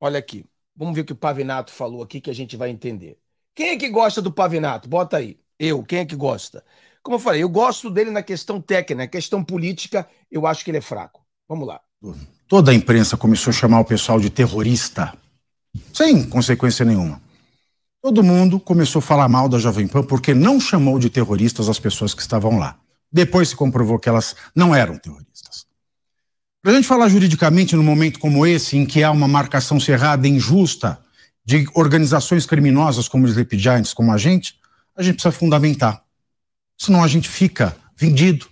Olha aqui. Vamos ver o que o Pavinato falou aqui que a gente vai entender. Quem é que gosta do Pavinato? Bota aí. Eu, quem é que gosta? Como eu falei, eu gosto dele na questão técnica, na questão política, eu acho que ele é fraco. Vamos lá. Toda a imprensa começou a chamar o pessoal de terrorista, sem consequência nenhuma. Todo mundo começou a falar mal da Jovem Pan porque não chamou de terroristas as pessoas que estavam lá. Depois se comprovou que elas não eram terroristas. Para a gente falar juridicamente num momento como esse, em que há uma marcação cerrada e injusta de organizações criminosas como os Sleep Giants, como a gente, a gente precisa fundamentar. Senão a gente fica vendido.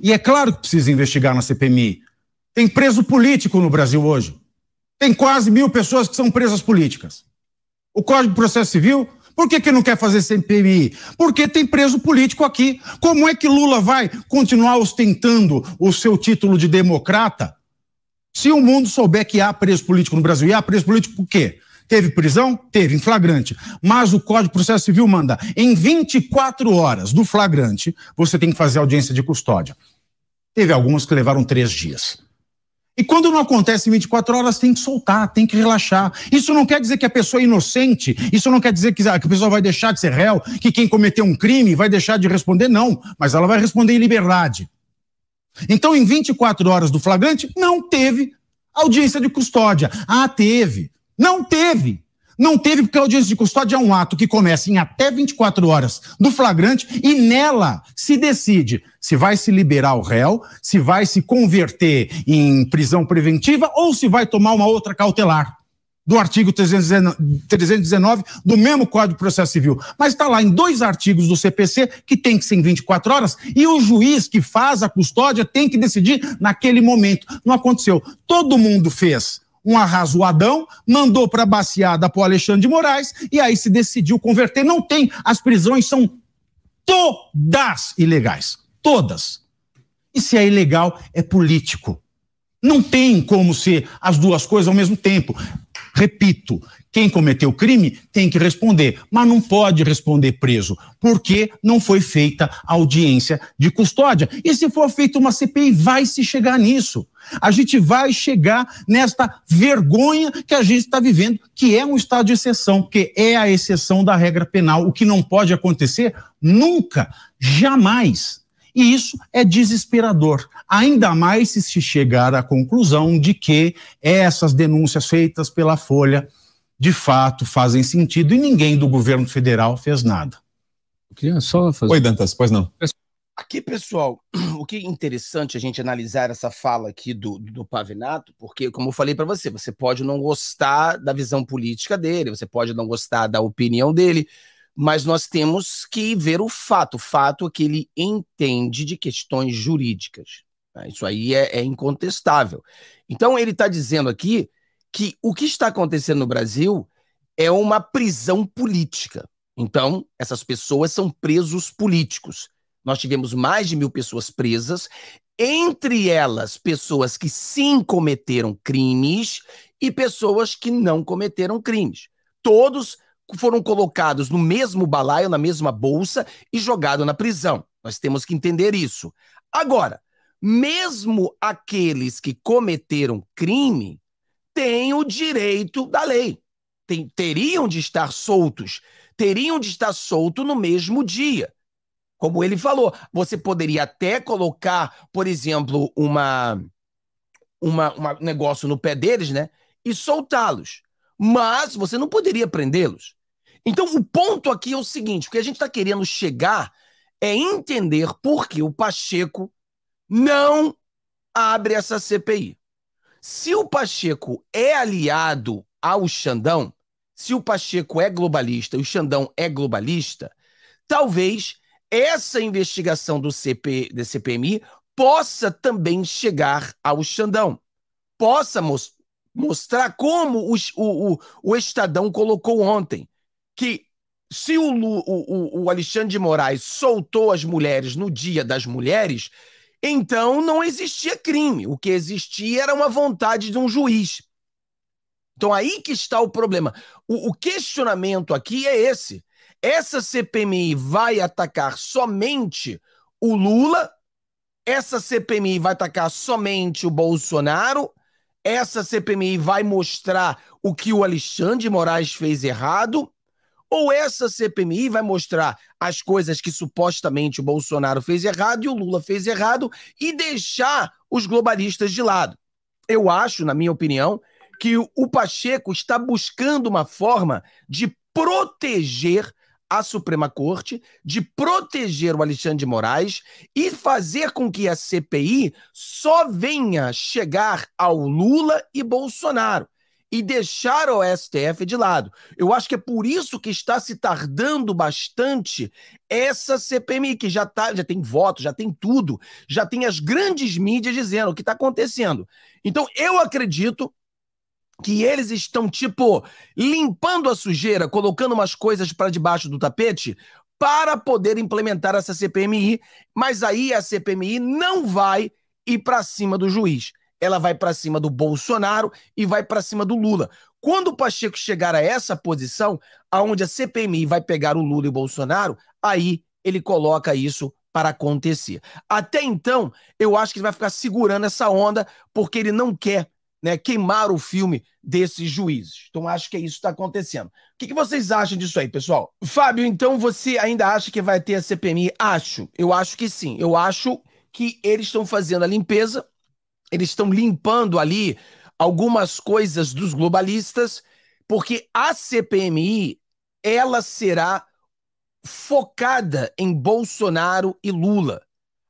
E é claro que precisa investigar na CPMI. Tem preso político no Brasil hoje. Tem quase mil pessoas que são presas políticas. O Código de Processo Civil por que, que não quer fazer CPMI? PMI? Porque tem preso político aqui. Como é que Lula vai continuar ostentando o seu título de democrata se o mundo souber que há preso político no Brasil? E há preso político por quê? Teve prisão? Teve, em flagrante. Mas o Código de Processo Civil manda, em 24 horas do flagrante, você tem que fazer audiência de custódia. Teve algumas que levaram três dias. E quando não acontece em 24 horas, tem que soltar, tem que relaxar. Isso não quer dizer que a pessoa é inocente, isso não quer dizer que a pessoa vai deixar de ser réu, que quem cometeu um crime vai deixar de responder, não. Mas ela vai responder em liberdade. Então, em 24 horas do flagrante, não teve audiência de custódia. Ah, teve. Não teve. Não teve porque a audiência de custódia é um ato que começa em até 24 horas do flagrante e nela se decide se vai se liberar o réu, se vai se converter em prisão preventiva ou se vai tomar uma outra cautelar do artigo 319 do mesmo Código de Processo Civil. Mas está lá em dois artigos do CPC que tem que ser em 24 horas e o juiz que faz a custódia tem que decidir naquele momento. Não aconteceu. Todo mundo fez um arrasoadão, mandou para a baciada para o Alexandre de Moraes e aí se decidiu converter. Não tem, as prisões são todas ilegais. Todas. E se é ilegal, é político. Não tem como ser as duas coisas ao mesmo tempo. Repito, quem cometeu crime tem que responder, mas não pode responder preso, porque não foi feita audiência de custódia. E se for feita uma CPI, vai se chegar nisso. A gente vai chegar nesta vergonha que a gente está vivendo, que é um estado de exceção, que é a exceção da regra penal, o que não pode acontecer nunca, jamais. E isso é desesperador, ainda mais se se chegar à conclusão de que essas denúncias feitas pela Folha de fato fazem sentido e ninguém do governo federal fez nada. Eu queria só fazer... Oi, Dantas, pois não. Aqui, pessoal, o que é interessante a gente analisar essa fala aqui do, do Pavinato, porque, como eu falei para você, você pode não gostar da visão política dele, você pode não gostar da opinião dele, mas nós temos que ver o fato. O fato é que ele entende de questões jurídicas. Né? Isso aí é, é incontestável. Então, ele está dizendo aqui que o que está acontecendo no Brasil é uma prisão política. Então, essas pessoas são presos políticos. Nós tivemos mais de mil pessoas presas, entre elas pessoas que sim cometeram crimes e pessoas que não cometeram crimes. Todos foram colocados no mesmo balaio, na mesma bolsa e jogado na prisão. Nós temos que entender isso. Agora, mesmo aqueles que cometeram crime têm o direito da lei. Tem, teriam de estar soltos, teriam de estar solto no mesmo dia. Como ele falou, você poderia até colocar, por exemplo, uma, uma, negócio no pé deles, né? E soltá-los. Mas você não poderia prendê-los. Então, o ponto aqui é o seguinte: o que a gente está querendo chegar é entender por que o Pacheco não abre essa CPI. Se o Pacheco é aliado ao Xandão, se o Pacheco é globalista e o Xandão é globalista, talvez essa investigação do CP, da CPMI possa também chegar ao Xandão, possa mostrar como o, o, o Estadão colocou ontem que se o, Lu, o, o Alexandre de Moraes soltou as mulheres no Dia das Mulheres, então não existia crime. O que existia era uma vontade de um juiz. Então aí que está o problema. O, o questionamento aqui é esse. Essa CPMI vai atacar somente o Lula? Essa CPMI vai atacar somente o Bolsonaro? Essa CPMI vai mostrar o que o Alexandre de Moraes fez errado? Ou essa CPMI vai mostrar as coisas que supostamente o Bolsonaro fez errado e o Lula fez errado e deixar os globalistas de lado. Eu acho, na minha opinião, que o Pacheco está buscando uma forma de proteger a Suprema Corte, de proteger o Alexandre de Moraes e fazer com que a CPI só venha chegar ao Lula e Bolsonaro e deixar o STF de lado. Eu acho que é por isso que está se tardando bastante essa CPMI, que já, tá, já tem voto, já tem tudo, já tem as grandes mídias dizendo o que está acontecendo. Então, eu acredito que eles estão, tipo, limpando a sujeira, colocando umas coisas para debaixo do tapete para poder implementar essa CPMI, mas aí a CPMI não vai ir para cima do juiz ela vai para cima do Bolsonaro e vai para cima do Lula. Quando o Pacheco chegar a essa posição, aonde a CPMI vai pegar o Lula e o Bolsonaro, aí ele coloca isso para acontecer. Até então, eu acho que ele vai ficar segurando essa onda porque ele não quer né, queimar o filme desses juízes. Então, acho que é isso que está acontecendo. O que, que, vocês acham disso aí, pessoal? Fábio, então você ainda acha que vai ter a CPMI? Acho, eu acho que sim. Eu acho que eles estão fazendo a limpeza eles estão limpando ali algumas coisas dos globalistas, porque a CPMI ela será focada em Bolsonaro e Lula.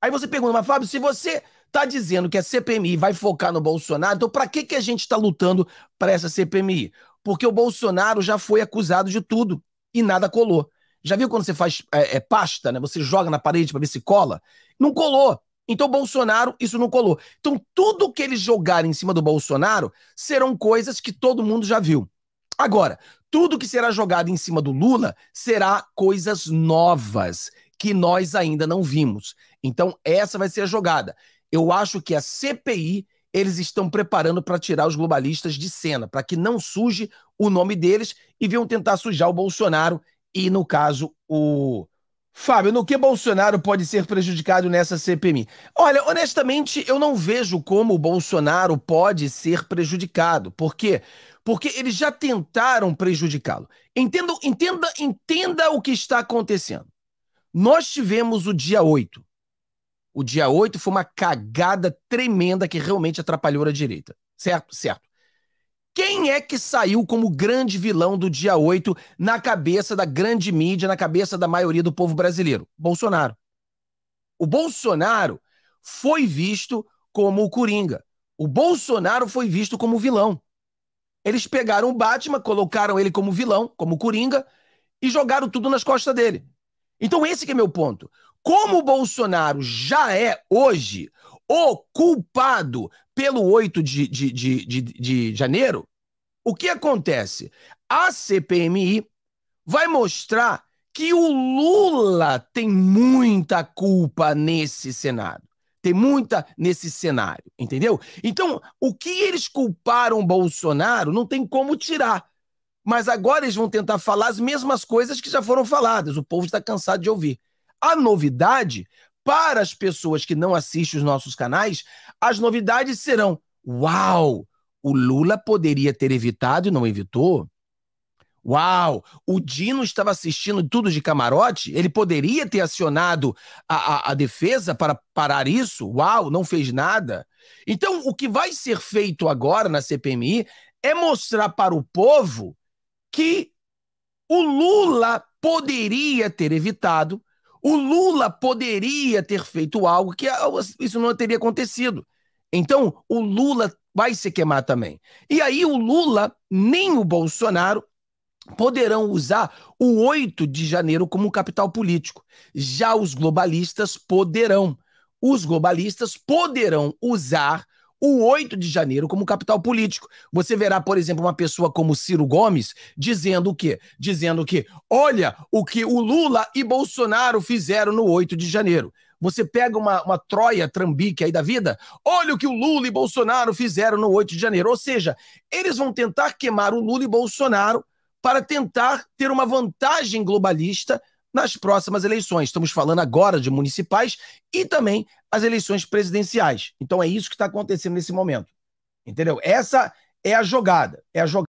Aí você pergunta, mas Fábio, se você está dizendo que a CPMI vai focar no Bolsonaro, então para que, que a gente está lutando para essa CPMI? Porque o Bolsonaro já foi acusado de tudo e nada colou. Já viu quando você faz é, é, pasta, né? Você joga na parede para ver se cola? Não colou. Então, Bolsonaro, isso não colou. Então, tudo que eles jogarem em cima do Bolsonaro serão coisas que todo mundo já viu. Agora, tudo que será jogado em cima do Lula será coisas novas que nós ainda não vimos. Então, essa vai ser a jogada. Eu acho que a CPI eles estão preparando para tirar os globalistas de cena, para que não suje o nome deles e venham tentar sujar o Bolsonaro e, no caso, o Fábio, no que Bolsonaro pode ser prejudicado nessa CPMI? Olha, honestamente, eu não vejo como o Bolsonaro pode ser prejudicado. Por quê? Porque eles já tentaram prejudicá-lo. Entenda, entenda, entenda o que está acontecendo. Nós tivemos o dia 8. O dia 8 foi uma cagada tremenda que realmente atrapalhou a direita. Certo? Certo. Quem é que saiu como grande vilão do dia 8 na cabeça da grande mídia, na cabeça da maioria do povo brasileiro? Bolsonaro. O Bolsonaro foi visto como o Coringa. O Bolsonaro foi visto como vilão. Eles pegaram o Batman, colocaram ele como vilão, como Coringa, e jogaram tudo nas costas dele. Então esse é meu ponto. Como o Bolsonaro já é hoje o culpado pelo 8 de, de, de, de, de janeiro, o que acontece? A CPMI vai mostrar que o Lula tem muita culpa nesse Senado. Tem muita nesse cenário, entendeu? Então, o que eles culparam Bolsonaro não tem como tirar. Mas agora eles vão tentar falar as mesmas coisas que já foram faladas. O povo está cansado de ouvir. A novidade para as pessoas que não assistem os nossos canais, as novidades serão: uau, o Lula poderia ter evitado e não evitou. Uau, o Dino estava assistindo tudo de camarote, ele poderia ter acionado a, a, a defesa para parar isso. Uau, não fez nada. Então, o que vai ser feito agora na CPMI é mostrar para o povo que o Lula poderia ter evitado o Lula poderia ter feito algo que ah, isso não teria acontecido. Então, o Lula vai se queimar também. E aí, o Lula, nem o Bolsonaro, poderão usar o 8 de janeiro como capital político. Já os globalistas poderão. Os globalistas poderão usar o 8 de janeiro como capital político. Você verá, por exemplo, uma pessoa como Ciro Gomes dizendo o quê? Dizendo que, olha o que o Lula e Bolsonaro fizeram no 8 de janeiro. Você pega uma, uma troia trambique aí da vida, olha o que o Lula e Bolsonaro fizeram no 8 de janeiro. Ou seja, eles vão tentar queimar o Lula e Bolsonaro para tentar ter uma vantagem globalista nas próximas eleições. Estamos falando agora de municipais e também as eleições presidenciais. Então é isso que está acontecendo nesse momento. Entendeu? Essa é a jogada. É a jogada.